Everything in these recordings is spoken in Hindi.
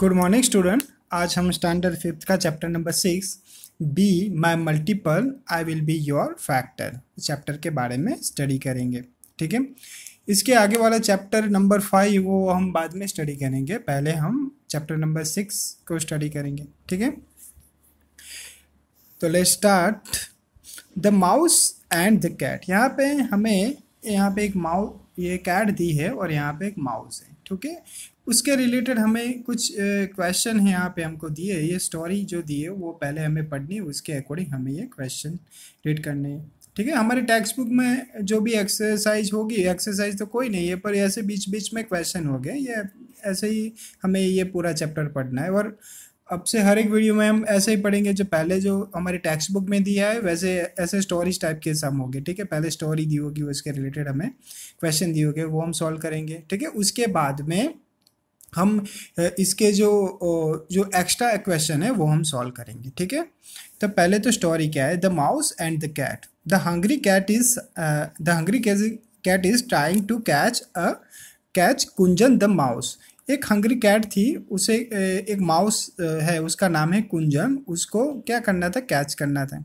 गुड मॉर्निंग स्टूडेंट आज हम स्टैंडर्ड फिफ्थ का chapter number six be my multiple I will be your factor chapter के बारे में स्टडी करेंगे ठीक है इसके आगे वाला चैप्टर नंबर फाइव वो हम बाद में स्टडी करेंगे पहले हम चैप्टर नंबर सिक्स को स्टडी करेंगे ठीक है तो ले start the mouse and the cat यहाँ पे हमें यहाँ पे एक माउ ये कैट दी है और यहाँ पे एक माउस है ठीक है उसके रिलेटेड हमें कुछ क्वेश्चन है यहाँ पे हमको दिए ये स्टोरी जो दी है वो पहले हमें पढ़नी उसके अकॉर्डिंग हमें ये क्वेश्चन रीड करने हैं ठीक है हमारे टेक्स्ट बुक में जो भी एक्सरसाइज होगी एक्सरसाइज तो कोई नहीं है पर ऐसे बीच बीच में क्वेश्चन हो गए ये ऐसे ही हमें ये पूरा चैप्टर पढ़ना है और अब से हर एक वीडियो में हम ऐसे ही पढ़ेंगे जो पहले जो हमारे टेक्स्ट बुक में दिया है वैसे ऐसे स्टोरीज टाइप के सम होंगे ठीक है पहले स्टोरी दी होगी उसके रिलेटेड हमें क्वेश्चन दिए होंगे वो हम सॉल्व करेंगे ठीक है उसके बाद में हम इसके जो जो एक्स्ट्रा क्वेश्चन है वो हम सॉल्व करेंगे ठीक है तो पहले तो स्टोरी क्या है the mouse and the cat the hungry cat is the hungry cat is trying to catch a catch कुंजन द माउस एक हंग्री कैट थी उसे एक माउस है उसका नाम है कुंजन उसको क्या करना था कैच करना था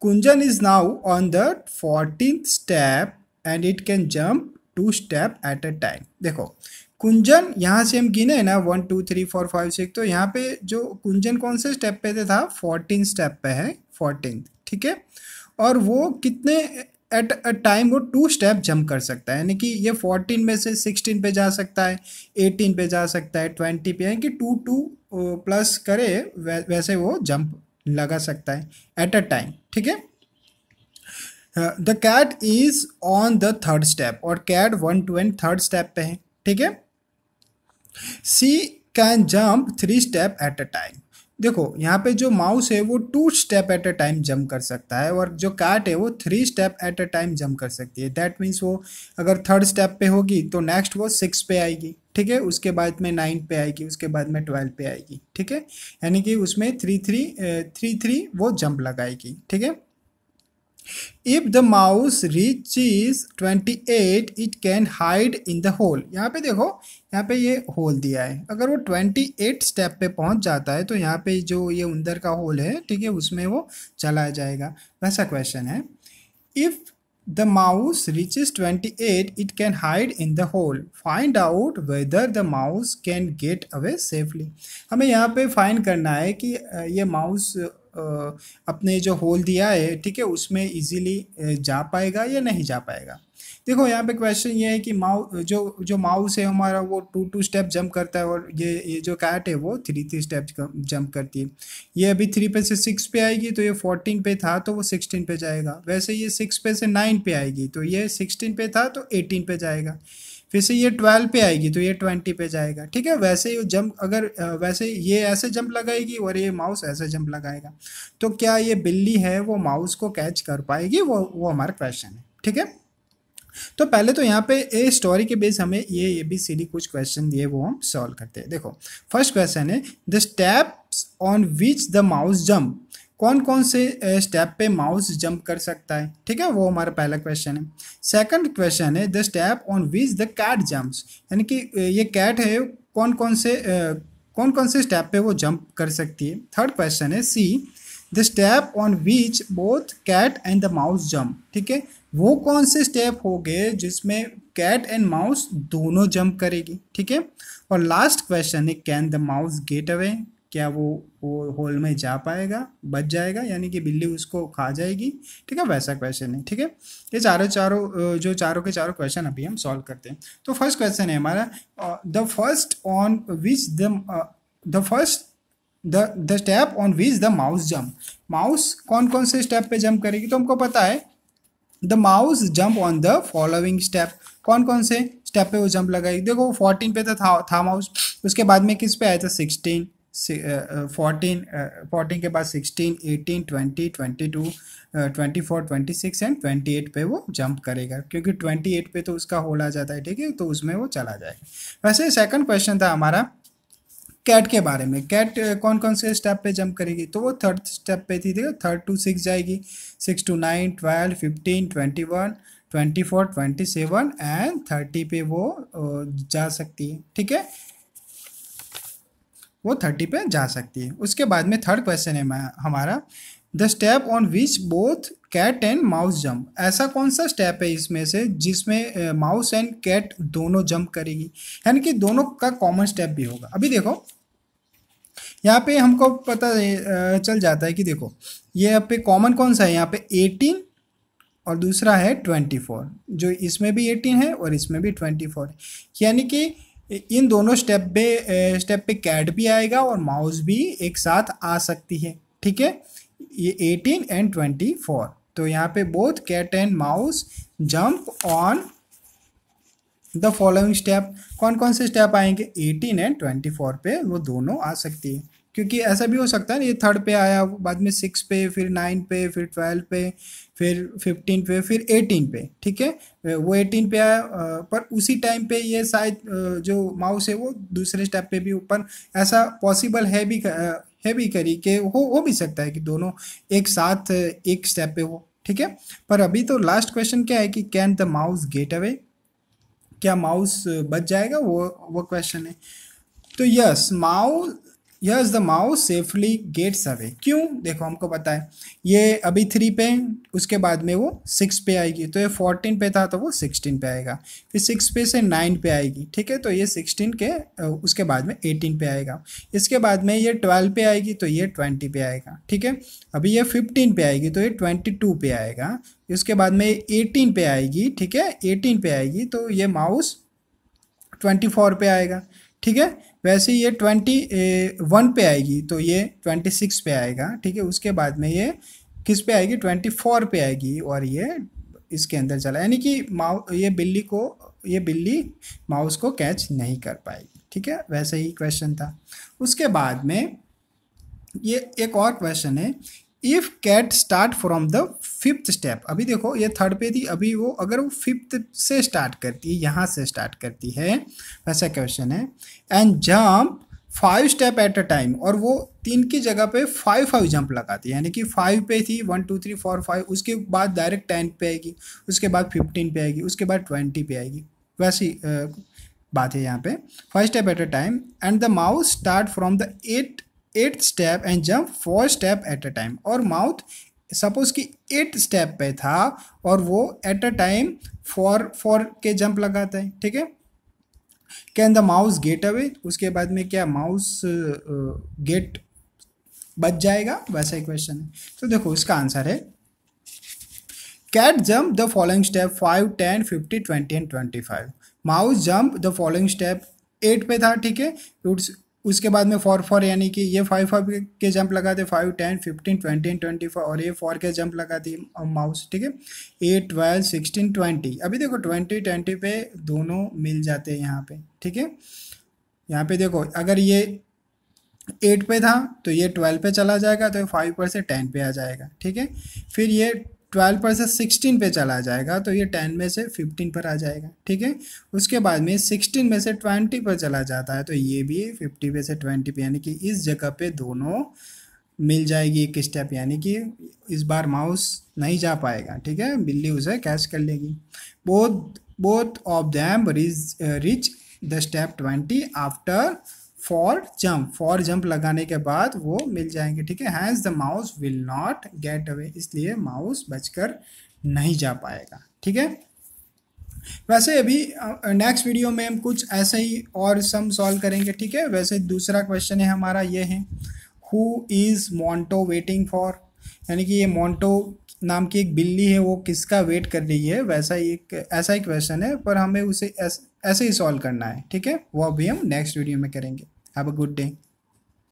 कुंजन is now on the fourteen step and it can jump two step at a time देखो कुंजन यहाँ से हम गिने ना one two three four five six तो यहाँ पे जो कुंजन कौन से स्टेप पे था फोर्टीन स्टेप पे है फोर्टीन ठीक है और वो कितने एट अ टाइम वो टू स्टेप जंप कर सकता है यानी कि ये फोर्टीन में से सिक्सटीन पे जा सकता है एटीन पे जा सकता है ट्वेंटी पे यानी कि टू टू प्लस करे वै वैसे वो जंप लगा सकता है एट अ टाइम ठीक है the cat is on the third step और cat one two and third step पे है ठीक है she can jump three step at a time देखो यहाँ पे जो माउस है वो two step at a time jump कर सकता है और जो कैट है वो three step at a time jump कर सकती है दैट मीन्स वो अगर थर्ड स्टेप पे होगी तो नेक्स्ट वो सिक्स पे आएगी ठीक है उसके बाद में नाइन पे आएगी उसके बाद में ट्वेल्व पे आएगी ठीक है यानी कि उसमें थ्री थ्री थ्री थ्री वो जंप लगाएगी ठीक है if the mouse reach is eight it can hide in the hole यहाँ पे देखो यहाँ पे ये होल दिया है अगर वो ट्वेंटी एट स्टेप पे पहुंच जाता है तो यहाँ पे जो ये उंदर का होल है ठीक है उसमें वो चलाया जाएगा वैसा क्वेश्चन है if the The is twenty eight it can hide in the hole find out whether the mouse can get away safely हमें यहाँ पे फाइंड करना है कि ये माउस अपने जो होल दिया है ठीक है उसमें इजीली जा पाएगा या नहीं जा पाएगा देखो यहाँ पे क्वेश्चन ये है कि माउ जो जो माउस है हमारा वो टू टू स्टेप जंप करता है और ये ये जो कैट है वो थ्री थ्री स्टेप जंप करती है ये अभी थ्री पे से सिक्स पे आएगी तो ये फोर्टीन पे था तो वो सिक्सटीन पे जाएगा वैसे ये सिक्स पे से नाइन पे आएगी तो ये सिक्सटीन पे था तो एटीन पे जाएगा फिर से ये ट्वेल्व पे आएगी तो ये ट्वेंटी पे जाएगा ठीक है वैसे ये जंप अगर वैसे ये ऐसे जंप लगाएगी और ये माउस ऐसे जंप लगाएगा तो क्या ये बिल्ली है वो माउस को कैच कर पाएगी वो वो हमारा क्वेश्चन है ठीक है तो पहले तो यहाँ पे ए स्टोरी के बेस हमें ये ए बी सी डी कुछ क्वेश्चन दिए वो हम सॉल्व करते हैं देखो फर्स्ट क्वेश्चन है the steps on which the mouse jump कौन कौन से स्टेप पे माउस जंप कर सकता है ठीक है वो हमारा पहला क्वेश्चन है सेकंड क्वेश्चन है the step on which the cat jumps यानी कि ये कैट है कौन कौन से कौन कौन से स्टेप पे वो जंप कर सकती है थर्ड क्वेश्चन है C the step on which both cat and the mouse jump ठीक है वो कौन से स्टेप हो गए जिसमें कैट एंड माउस दोनों जंप करेगी ठीक है और लास्ट क्वेश्चन है can the mouse get away क्या वो वो होल में जा पाएगा बच जाएगा यानी कि बिल्ली उसको खा जाएगी ठीक है वैसा क्वेश्चन है ठीक है ये चारों चारों जो चारों के चारों क्वेश्चन अभी हम सॉल्व करते हैं तो फर्स्ट क्वेश्चन है हमारा the first on which the first the the step on which the mouse jump mouse कौन कौन से स्टेप पे जम्प करेगी तो हमको पता है the mouse jump on the following step कौन कौन से स्टेप पे वो जंप लगाएगी देखो फोर्टीन पे तो था था माउस उसके बाद में किस पे आया था सिक्सटीन फोर्टीन फोर्टीन के बाद sixteen eighteen twenty twenty two twenty four twenty six and twenty eight पर वो जंप करेगा क्योंकि ट्वेंटी एट पर तो उसका होल आ जाता है ठीक है तो उसमें वो चला जाएगा वैसे सेकंड क्वेश्चन था हमारा कैट के बारे में कैट कौन कौन से स्टेप पे जंप करेगी तो वो थर्ड स्टेप पे थी देखो थर्ड टू सिक्स जाएगी six to nine twelve fifteen twenty one twenty four twenty seven and thirty पे वो जा सकती है ठीक है वो थर्टी पे जा सकती है उसके बाद में थर्ड क्वेश्चन है हमारा the step on which both cat and mouse jump ऐसा कौन सा स्टेप है इसमें से जिसमें माउस एंड कैट दोनों जंप करेगी यानी कि दोनों का कॉमन स्टेप भी होगा अभी देखो यहाँ पे हमको पता चल जाता है कि देखो ये यहाँ पे कॉमन कौन सा है यहाँ पे एटीन और दूसरा है ट्वेंटी फोर जो इसमें भी एटीन है और इसमें भी ट्वेंटी फोर यानी कि इन दोनों स्टेप पे स्टेप पे कैट भी आएगा और माउस भी एक साथ आ सकती है ठीक है ये एटीन एंड ट्वेंटी फोर तो यहाँ पे both cat and mouse jump on the following step कौन कौन से स्टेप आएंगे एटीन एंड ट्वेंटी फोर पे वो दोनों आ सकती है क्योंकि ऐसा भी हो सकता है ना ये थर्ड पे आया बाद में सिक्स पे फिर नाइन पे फिर ट्वेल्व पे फिर फिफ्टीन पे फिर एटीन पे ठीक है वो एटीन पे आया पर उसी टाइम पे ये शायद जो माउस है वो दूसरे स्टेप पे भी ऊपर ऐसा पॉसिबल है भी है भी करी कि हो हो भी सकता है कि दोनों एक साथ एक स्टेप पे हो ठीक है पर अभी तो लास्ट क्वेश्चन क्या है कि can the mouse get away क्या माउस बच जाएगा वो वो क्वेश्चन है तो yes mouse yes the mouse safely gets away क्यों देखो हमको पता है ये अभी थ्री पे उसके बाद में वो सिक्स पे आएगी तो ये फोर्टीन पे था तो वो सिक्सटीन पे आएगा फिर सिक्स पे से नाइन पे आएगी ठीक है तो ये सिक्सटीन के उसके बाद में एटीन पे आएगा इसके बाद में ये ट्वेल्व पे आएगी तो ये ट्वेंटी पे आएगा ठीक है अभी ये फिफ्टीन पे आएगी तो ये ट्वेंटी टू पे आएगा इसके बाद में एटीन पे आएगी ठीक है एटीन पे आएगी तो ये माउस ट्वेंटी फोर पे आएगा ठीक है वैसे ये ट्वेंटी वन पे आएगी तो ये ट्वेंटी सिक्स पे आएगा ठीक है उसके बाद में ये किस पे आएगी ट्वेंटी फोर पे आएगी और ये इसके अंदर चला यानी कि माउ ये बिल्ली को ये बिल्ली माउस को कैच नहीं कर पाएगी ठीक है वैसे ही क्वेश्चन था उसके बाद में ये एक और क्वेश्चन है if cat start from the fifth step अभी देखो ये थर्ड पे थी अभी वो अगर वो फिफ्थ से स्टार्ट करती है यहाँ से स्टार्ट करती है वैसा क्वेश्चन है and jump five step at a time और वो तीन की जगह पे फाइव फाइव जंप लगाती है यानी कि फाइव पे थी one two three four five उसके बाद डायरेक्ट टेन पे आएगी उसके बाद फिफ्टीन पे आएगी उसके बाद ट्वेंटी पे आएगी वैसी बात है यहाँ पे five step at a time and the mouse start from the eight eight step and jump four step at a time और माउथ सपोज कि एट स्टेप पे था और वो at a time four four के जंप लगाता है ठीक है can the mouse get away उसके बाद में क्या माउस गेट बच जाएगा वैसा ही क्वेश्चन है तो देखो इसका आंसर है cat jump the following step five ten fifty twenty and twenty five mouse jump the following step eight पे था ठीक है उसके बाद में फोर फोर यानी कि ये फाइव फाइव के जंप लगाते five ten fifteen twenty twenty four और ये फोर के जंप लगाती माउस ठीक है एट ट्वेल्व सिक्सटीन ट्वेंटी अभी देखो ट्वेंटी ट्वेंटी पे दोनों मिल जाते हैं यहाँ पे ठीक है यहाँ पे देखो अगर ये एट पे था तो ये ट्वेल्व पे चला जाएगा तो फाइव पर से टेन पे आ जाएगा ठीक है फिर ये ट्वेल्व पर से सिक्सटीन पे चला जाएगा तो ये टेन में से फिफ्टीन पर आ जाएगा ठीक है उसके बाद में सिक्सटीन में से ट्वेंटी पर चला जाता है तो ये भी फिफ्टी में से ट्वेंटी पे यानी कि इस जगह पे दोनों मिल जाएगी एक स्टेप यानी कि इस बार माउस नहीं जा पाएगा ठीक है बिल्ली उसे कैच कर लेगी both both of them reach reach the step twenty after four jump four jump लगाने के बाद वो मिल जाएंगे ठीक है hence the mouse will not get away इसलिए माउस बचकर नहीं जा पाएगा ठीक है वैसे अभी नेक्स्ट वीडियो में हम कुछ ऐसे ही और सम सॉल्व करेंगे ठीक है वैसे दूसरा क्वेश्चन है हमारा ये है who is Monto waiting for यानी कि ये मोंटो नाम की एक बिल्ली है वो किसका वेट कर रही है वैसा एक ऐसा ही क्वेश्चन है पर हमें उसे ऐसा ऐसे ही सॉल्व करना है ठीक है वो अभी हम नेक्स्ट वीडियो में करेंगे हैव अ गुड डे